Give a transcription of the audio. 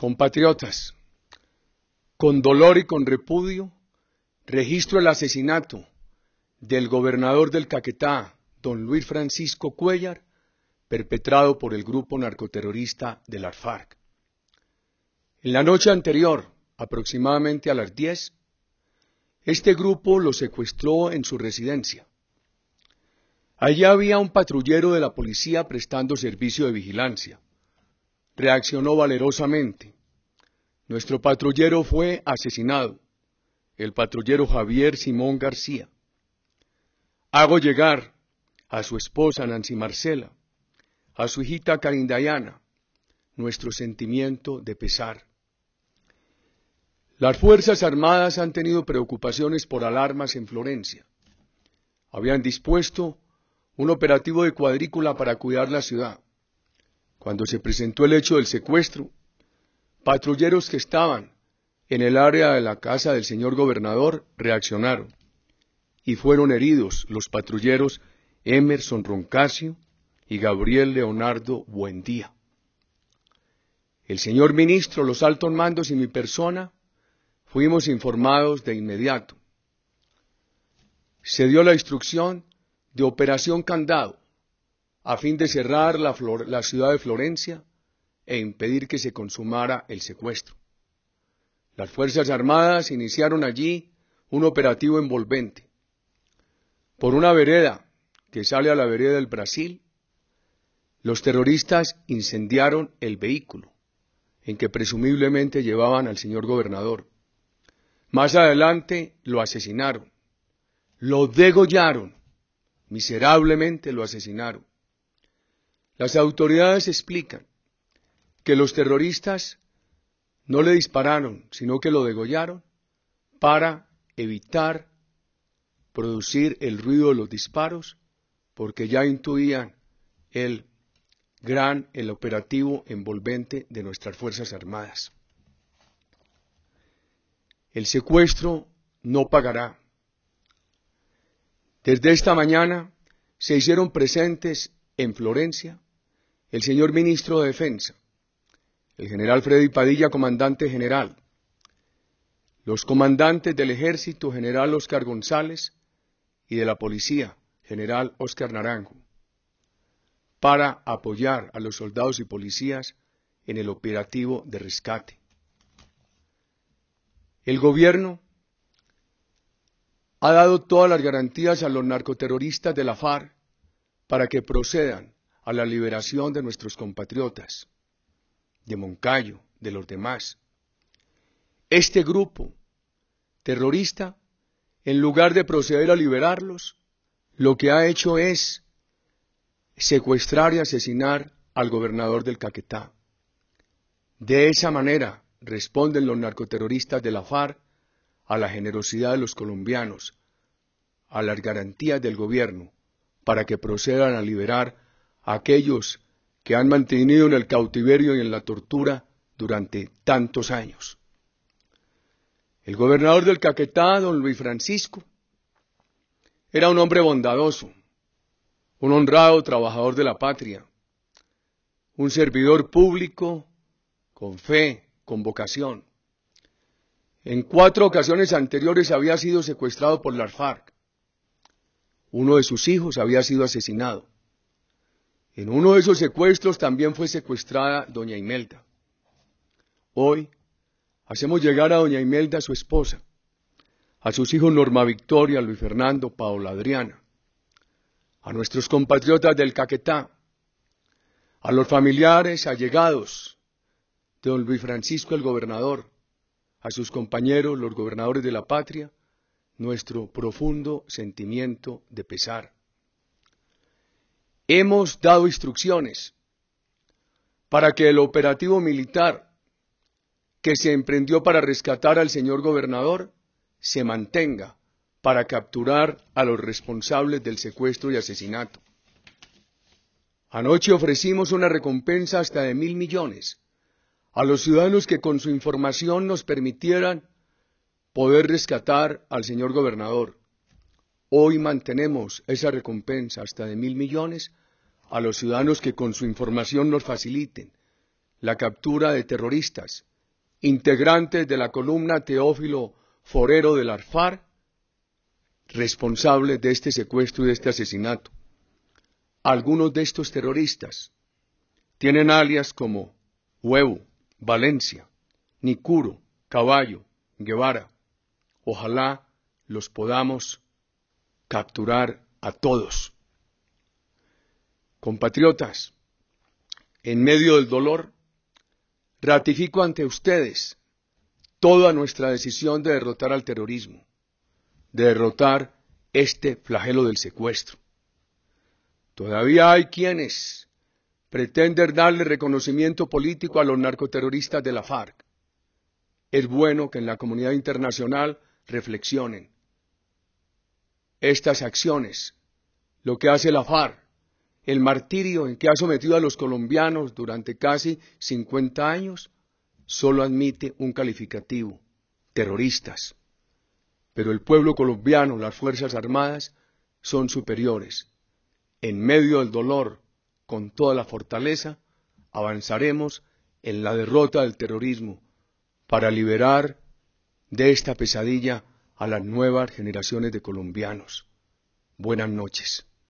compatriotas, con dolor y con repudio, registro el asesinato del gobernador del Caquetá, don Luis Francisco Cuellar, perpetrado por el grupo narcoterrorista de ARFARC. FARC. En la noche anterior, aproximadamente a las 10, este grupo lo secuestró en su residencia. Allí había un patrullero de la policía prestando servicio de vigilancia reaccionó valerosamente. Nuestro patrullero fue asesinado, el patrullero Javier Simón García. Hago llegar a su esposa Nancy Marcela, a su hijita Karindayana, nuestro sentimiento de pesar. Las Fuerzas Armadas han tenido preocupaciones por alarmas en Florencia. Habían dispuesto un operativo de cuadrícula para cuidar la ciudad. Cuando se presentó el hecho del secuestro, patrulleros que estaban en el área de la casa del señor gobernador reaccionaron y fueron heridos los patrulleros Emerson Roncasio y Gabriel Leonardo Buendía. El señor ministro, los altos mandos y mi persona fuimos informados de inmediato. Se dio la instrucción de operación candado a fin de cerrar la, la ciudad de Florencia e impedir que se consumara el secuestro. Las Fuerzas Armadas iniciaron allí un operativo envolvente. Por una vereda que sale a la vereda del Brasil, los terroristas incendiaron el vehículo en que presumiblemente llevaban al señor gobernador. Más adelante lo asesinaron, lo degollaron, miserablemente lo asesinaron. Las autoridades explican que los terroristas no le dispararon, sino que lo degollaron para evitar producir el ruido de los disparos, porque ya intuían el gran, el operativo envolvente de nuestras Fuerzas Armadas. El secuestro no pagará. Desde esta mañana se hicieron presentes en Florencia el señor ministro de Defensa, el general Freddy Padilla, comandante general, los comandantes del ejército, general Oscar González, y de la policía, general Oscar Naranjo, para apoyar a los soldados y policías en el operativo de rescate. El gobierno ha dado todas las garantías a los narcoterroristas de la FARC para que procedan a la liberación de nuestros compatriotas, de Moncayo, de los demás. Este grupo terrorista, en lugar de proceder a liberarlos, lo que ha hecho es secuestrar y asesinar al gobernador del Caquetá. De esa manera responden los narcoterroristas de la FARC a la generosidad de los colombianos, a las garantías del gobierno, para que procedan a liberar aquellos que han mantenido en el cautiverio y en la tortura durante tantos años. El gobernador del Caquetá, don Luis Francisco, era un hombre bondadoso, un honrado trabajador de la patria, un servidor público con fe, con vocación. En cuatro ocasiones anteriores había sido secuestrado por las FARC. Uno de sus hijos había sido asesinado. En uno de esos secuestros también fue secuestrada doña Imelda. Hoy hacemos llegar a doña Imelda su esposa, a sus hijos Norma Victoria, Luis Fernando, Paola Adriana, a nuestros compatriotas del Caquetá, a los familiares allegados de don Luis Francisco el gobernador, a sus compañeros los gobernadores de la patria, nuestro profundo sentimiento de pesar. Hemos dado instrucciones para que el operativo militar que se emprendió para rescatar al señor gobernador se mantenga para capturar a los responsables del secuestro y asesinato. Anoche ofrecimos una recompensa hasta de mil millones a los ciudadanos que con su información nos permitieran poder rescatar al señor gobernador. Hoy mantenemos esa recompensa hasta de mil millones a los ciudadanos que con su información nos faciliten la captura de terroristas, integrantes de la columna Teófilo Forero del Arfar, responsables de este secuestro y de este asesinato. Algunos de estos terroristas tienen alias como Huevo, Valencia, Nicuro, Caballo, Guevara. Ojalá los podamos capturar a todos compatriotas, en medio del dolor, ratifico ante ustedes toda nuestra decisión de derrotar al terrorismo, de derrotar este flagelo del secuestro. Todavía hay quienes pretenden darle reconocimiento político a los narcoterroristas de la FARC. Es bueno que en la comunidad internacional reflexionen. Estas acciones, lo que hace la FARC, el martirio en que ha sometido a los colombianos durante casi 50 años solo admite un calificativo, terroristas. Pero el pueblo colombiano, las Fuerzas Armadas, son superiores. En medio del dolor, con toda la fortaleza, avanzaremos en la derrota del terrorismo para liberar de esta pesadilla a las nuevas generaciones de colombianos. Buenas noches.